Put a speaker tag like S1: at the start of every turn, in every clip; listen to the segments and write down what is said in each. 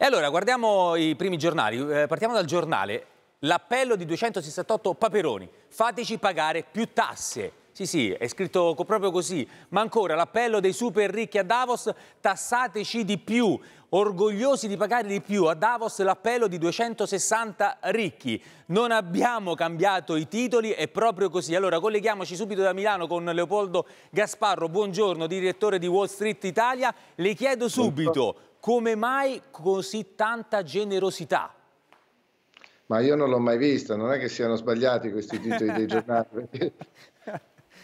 S1: E allora guardiamo i primi giornali, eh, partiamo dal giornale. L'appello di 268 Paperoni, fateci pagare più tasse. Sì, sì, è scritto proprio così. Ma ancora, l'appello dei super ricchi a Davos, tassateci di più. Orgogliosi di pagare di più, a Davos l'appello di 260 ricchi. Non abbiamo cambiato i titoli, è proprio così. Allora, colleghiamoci subito da Milano con Leopoldo Gasparro. Buongiorno, direttore di Wall Street Italia. Le chiedo subito, come mai così tanta generosità?
S2: Ma io non l'ho mai vista, non è che siano sbagliati questi titoli dei giornali,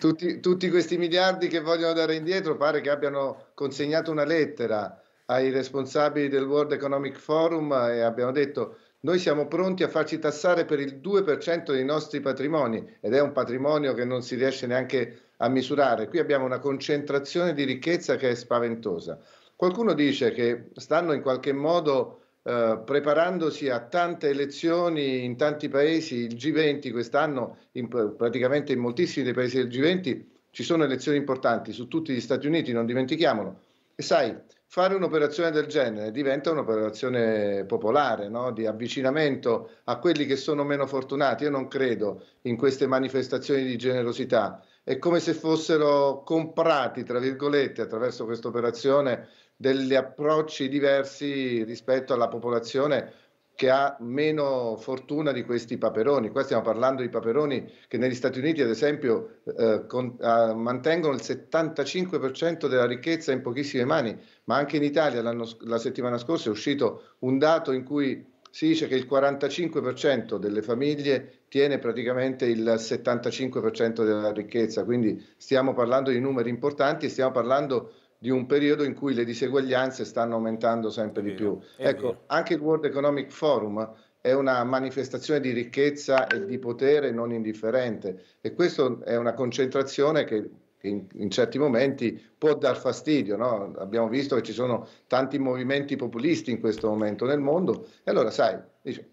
S2: tutti, tutti questi miliardi che vogliono dare indietro pare che abbiano consegnato una lettera ai responsabili del World Economic Forum e abbiamo detto noi siamo pronti a farci tassare per il 2% dei nostri patrimoni ed è un patrimonio che non si riesce neanche a misurare. Qui abbiamo una concentrazione di ricchezza che è spaventosa. Qualcuno dice che stanno in qualche modo eh, preparandosi a tante elezioni in tanti paesi, il G20 quest'anno, in, praticamente in moltissimi dei paesi del G20, ci sono elezioni importanti su tutti gli Stati Uniti, non dimentichiamolo. E sai, fare un'operazione del genere diventa un'operazione popolare, no? di avvicinamento a quelli che sono meno fortunati. Io non credo in queste manifestazioni di generosità è come se fossero comprati, tra virgolette, attraverso questa operazione degli approcci diversi rispetto alla popolazione che ha meno fortuna di questi paperoni. Qua stiamo parlando di paperoni che negli Stati Uniti, ad esempio, eh, con, eh, mantengono il 75% della ricchezza in pochissime mani, ma anche in Italia la settimana scorsa è uscito un dato in cui si dice che il 45% delle famiglie tiene praticamente il 75% della ricchezza, quindi stiamo parlando di numeri importanti, stiamo parlando di un periodo in cui le diseguaglianze stanno aumentando sempre di più. Ecco, anche il World Economic Forum è una manifestazione di ricchezza e di potere non indifferente e questa è una concentrazione che che in, in certi momenti può dar fastidio. No? Abbiamo visto che ci sono tanti movimenti populisti in questo momento nel mondo e allora sai,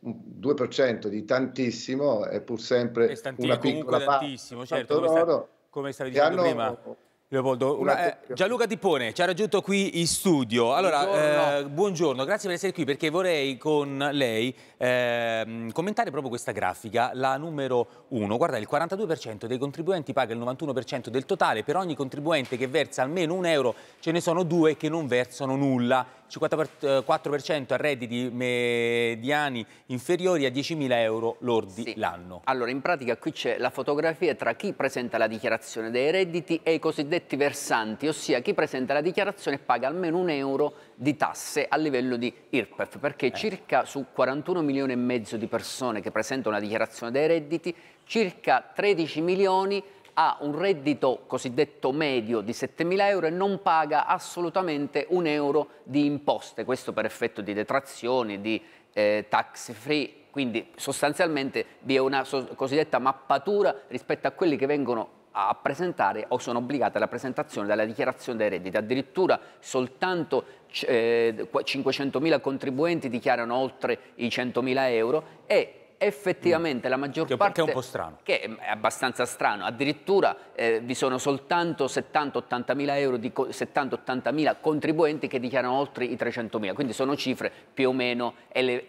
S2: un 2% di tantissimo è pur sempre è una piccola parte. Tantissimo,
S1: certo, come, sta, come stavi dicendo hanno, prima
S2: Leopoldo, una,
S1: eh, Gianluca Tippone ci ha raggiunto qui in studio. Allora, buongiorno. Eh, buongiorno. grazie per essere qui perché vorrei con lei eh, commentare proprio questa grafica, la numero 1. Guarda, il 42% dei contribuenti paga il 91% del totale, per ogni contribuente che versa almeno un euro ce ne sono due che non versano nulla. 54% eh, a redditi mediani inferiori a 10.000 euro lordi sì. l'anno.
S3: Allora, in pratica qui c'è la fotografia tra chi presenta la dichiarazione dei redditi e i cosiddetti cosiddetti versanti, ossia chi presenta la dichiarazione paga almeno un euro di tasse a livello di IRPEF, perché eh. circa su 41 milioni e mezzo di persone che presentano la dichiarazione dei redditi, circa 13 milioni ha un reddito cosiddetto medio di 7.000 euro e non paga assolutamente un euro di imposte, questo per effetto di detrazioni, di eh, tax free, quindi sostanzialmente vi è una cosiddetta mappatura rispetto a quelli che vengono a presentare o sono obbligate alla presentazione della dichiarazione dei redditi. Addirittura soltanto 500.000 eh, contribuenti dichiarano oltre i 100.000 euro e effettivamente mm. la maggior che, parte... Che è un po' strano. Che è abbastanza strano, addirittura eh, vi sono soltanto 70-80 mila euro di co 70-80 mila contribuenti che dichiarano oltre i 300 mila, quindi sono cifre più o meno,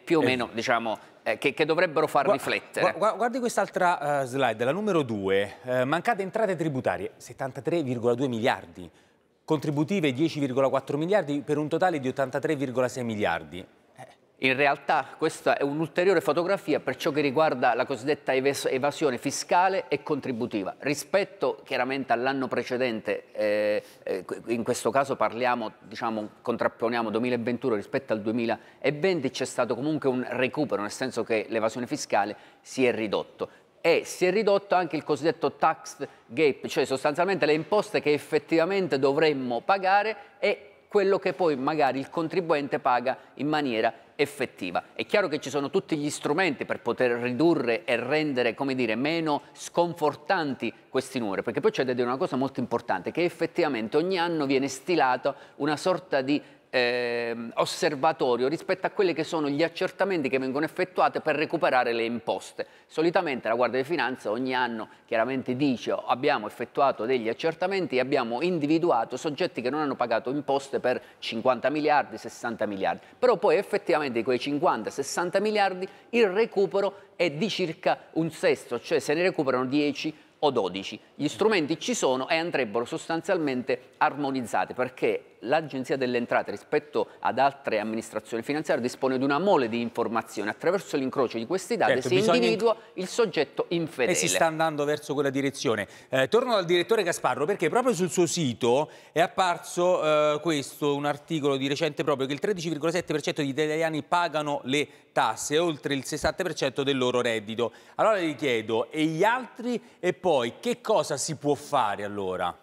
S3: più o eh, meno diciamo, eh, che, che, dovrebbero far gua riflettere. Gua
S1: guardi quest'altra uh, slide, la numero 2, uh, eh, mancate entrate tributarie, 73,2 miliardi, contributive 10,4 miliardi per un totale di 83,6 miliardi.
S3: In realtà questa è un'ulteriore fotografia per ciò che riguarda la cosiddetta evas evasione fiscale e contributiva. Rispetto chiaramente all'anno precedente, eh, eh in questo caso parliamo, diciamo, contrapponiamo 2021 rispetto al 2020, c'è stato comunque un recupero, nel senso che l'evasione fiscale si è ridotto e si è ridotto anche il cosiddetto tax gap, cioè sostanzialmente le imposte che effettivamente dovremmo pagare e quello che poi magari il contribuente paga in maniera effettiva. È chiaro che ci sono tutti gli strumenti per poter ridurre e rendere, come dire, meno sconfortanti questi numeri, perché poi c'è da dire una cosa molto importante, che effettivamente ogni anno viene stilata una sorta di eh, osservatorio rispetto a quelli che sono gli accertamenti che vengono effettuati per recuperare le imposte. Solitamente la Guardia di Finanza ogni anno chiaramente dice oh, abbiamo effettuato degli accertamenti e abbiamo individuato soggetti che non hanno pagato imposte per 50 miliardi, 60 miliardi, però poi effettivamente di quei 50-60 miliardi il recupero è di circa un sesto, cioè se ne recuperano 10 o 12. Gli strumenti ci sono e andrebbero sostanzialmente armonizzati perché l'Agenzia delle Entrate rispetto ad altre amministrazioni finanziarie dispone di una mole di informazioni. Attraverso l'incrocio di questi dati certo, si individua il soggetto infedele. E si sta
S1: andando verso quella direzione. Eh, torno dal direttore Gasparro perché proprio sul suo sito è apparso eh, questo, un articolo di recente proprio, che il 13,7% degli italiani pagano le tasse, oltre il 60% del loro reddito. Allora gli chiedo, e gli altri? E poi che cosa si può fare allora?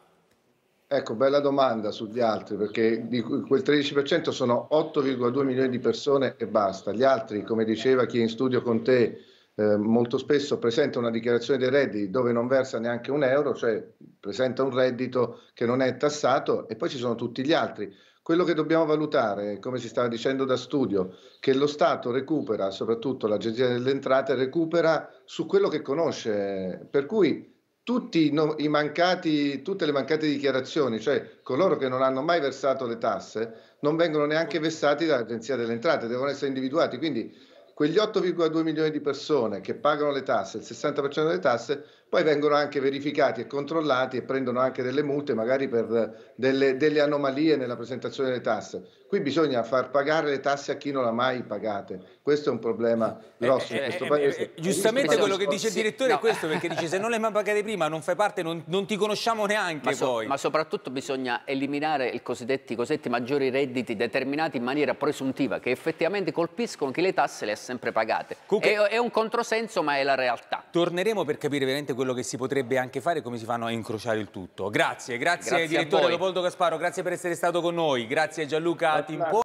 S2: Ecco, bella domanda sugli altri, perché di quel 13% sono 8,2 milioni di persone e basta. Gli altri, come diceva chi è in studio con te, eh, molto spesso presenta una dichiarazione dei redditi dove non versa neanche un euro, cioè presenta un reddito che non è tassato e poi ci sono tutti gli altri. Quello che dobbiamo valutare, come si stava dicendo da studio, che lo Stato recupera, soprattutto l'Agenzia delle Entrate recupera su quello che conosce, per cui tutti i mancati, tutte le mancate dichiarazioni, cioè coloro che non hanno mai versato le tasse, non vengono neanche vessati dall'Agenzia delle Entrate, devono essere individuati. Quindi quegli 8,2 milioni di persone che pagano le tasse, il 60% delle tasse, poi vengono anche verificati e controllati e prendono anche delle multe magari per delle, delle anomalie nella presentazione delle tasse. Qui bisogna far pagare le tasse a chi non l'ha mai pagate. Questo è un problema grosso eh, in questo eh, eh, paese. Eh, eh giustamente quello che dice il direttore no. è questo,
S1: perché dice se non le mai pagate prima non fai parte, non, non ti conosciamo neanche ma so, poi. Ma soprattutto
S3: bisogna eliminare i cosiddetti, cosiddetti maggiori redditi determinati in maniera presuntiva, che effettivamente colpiscono chi le tasse le ha sempre pagate. Comunque, è, è, un controsenso, ma è la realtà.
S1: Torneremo per capire veramente quello che si potrebbe anche fare e come si fanno a incrociare il tutto. Grazie, grazie, grazie direttore Leopoldo Gasparo, grazie per essere stato con noi, grazie Gianluca. Grazie andati in